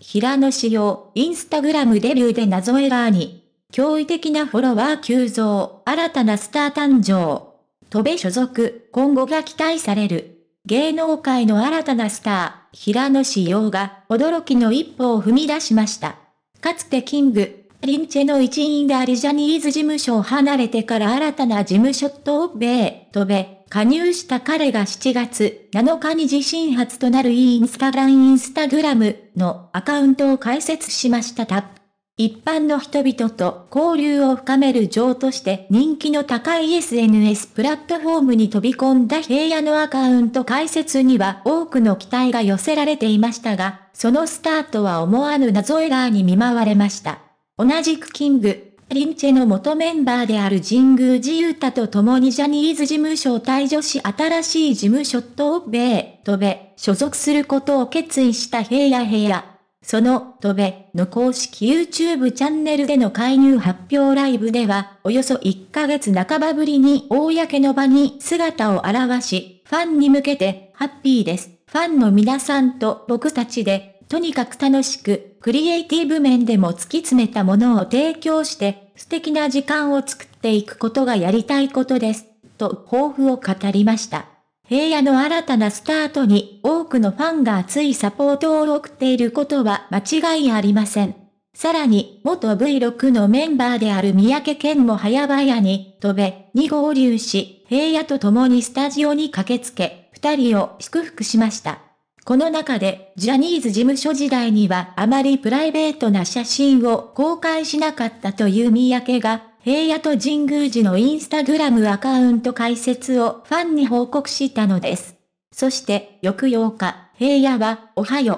平野紫耀、インスタグラムデビューで謎エラーに、驚異的なフォロワー急増、新たなスター誕生。戸部所属、今後が期待される。芸能界の新たなスター、平野紫耀が、驚きの一歩を踏み出しました。かつてキング、リンチェの一員でありジャニーズ事務所を離れてから新たな事務所と米、戸部、加入した彼が7月7日に自身初となるインスタラインスタグラムのアカウントを開設しましたた。一般の人々と交流を深める情として人気の高い SNS プラットフォームに飛び込んだ平野のアカウント開設には多くの期待が寄せられていましたが、そのスタートは思わぬ謎エラーに見舞われました。同じくキング、リンチェの元メンバーである神宮寺勇太と共にジャニーズ事務所を退場し新しい事務所ベ米、とべ、所属することを決意した平野平野。その、とべ、の公式 YouTube チャンネルでの介入発表ライブでは、およそ1ヶ月半ばぶりに公の場に姿を現し、ファンに向けて、ハッピーです。ファンの皆さんと僕たちで、とにかく楽しく、クリエイティブ面でも突き詰めたものを提供して、素敵な時間を作っていくことがやりたいことです、と抱負を語りました。平野の新たなスタートに多くのファンが熱いサポートを送っていることは間違いありません。さらに、元 V6 のメンバーである三宅健も早々に、飛べ、に合流し、平野と共にスタジオに駆けつけ、二人を祝福しました。この中で、ジャニーズ事務所時代にはあまりプライベートな写真を公開しなかったという三宅が、平野と神宮寺のインスタグラムアカウント開設をファンに報告したのです。そして、翌8日、平野は、おはよ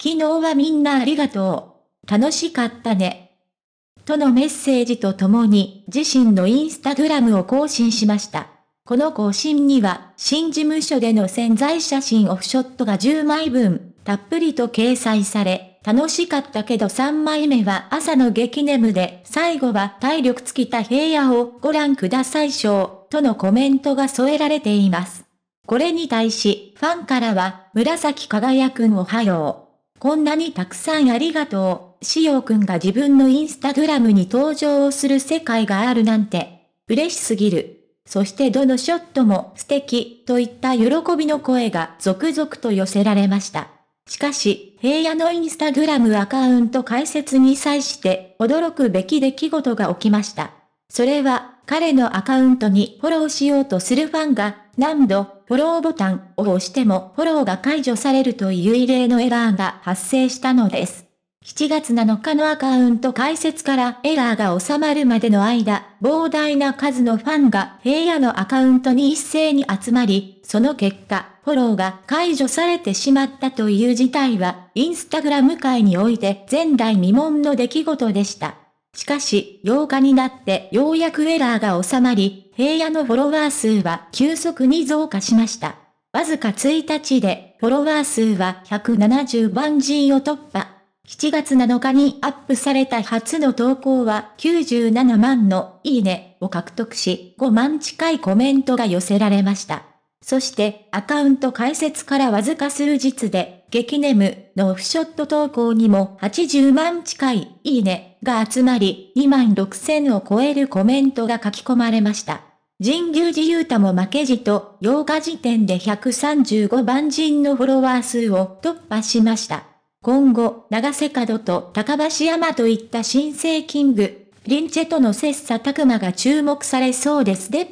う。昨日はみんなありがとう。楽しかったね。とのメッセージとともに、自身のインスタグラムを更新しました。この更新には、新事務所での潜在写真オフショットが10枚分、たっぷりと掲載され、楽しかったけど3枚目は朝の激眠で、最後は体力尽きた平野をご覧ください賞、とのコメントが添えられています。これに対し、ファンからは、紫輝くんおはよう。こんなにたくさんありがとう。しおくんが自分のインスタグラムに登場をする世界があるなんて、嬉しすぎる。そしてどのショットも素敵といった喜びの声が続々と寄せられました。しかし、平野のインスタグラムアカウント開設に際して驚くべき出来事が起きました。それは、彼のアカウントにフォローしようとするファンが、何度フォローボタンを押してもフォローが解除されるという異例のエラーが発生したのです。7月7日のアカウント開設からエラーが収まるまでの間、膨大な数のファンが平野のアカウントに一斉に集まり、その結果、フォローが解除されてしまったという事態は、インスタグラム界において前代未聞の出来事でした。しかし、8日になってようやくエラーが収まり、平野のフォロワー数は急速に増加しました。わずか1日で、フォロワー数は170万人を突破。7月7日にアップされた初の投稿は97万のいいねを獲得し5万近いコメントが寄せられました。そしてアカウント開設からわずか数日で激ネムのオフショット投稿にも80万近いいいねが集まり2万6000を超えるコメントが書き込まれました。神宮寺由太も負けじと8日時点で135万人のフォロワー数を突破しました。今後、長瀬角と高橋山といった新生キング、リンチェとの切磋琢磨が注目されそうですで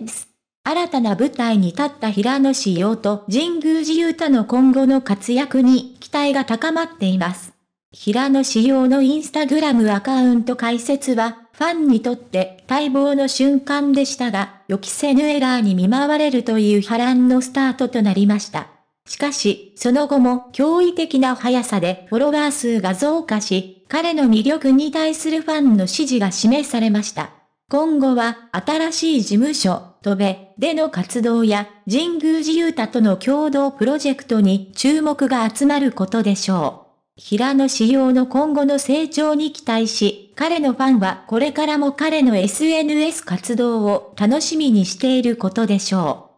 新たな舞台に立った平野志陽と神宮寺勇太の今後の活躍に期待が高まっています。平野志陽のインスタグラムアカウント開設は、ファンにとって待望の瞬間でしたが、予期せぬエラーに見舞われるという波乱のスタートとなりました。しかし、その後も驚異的な速さでフォロワー数が増加し、彼の魅力に対するファンの支持が示されました。今後は、新しい事務所、トベ、での活動や、神宮寺勇太との共同プロジェクトに注目が集まることでしょう。平野仕様の今後の成長に期待し、彼のファンはこれからも彼の SNS 活動を楽しみにしていることでしょう。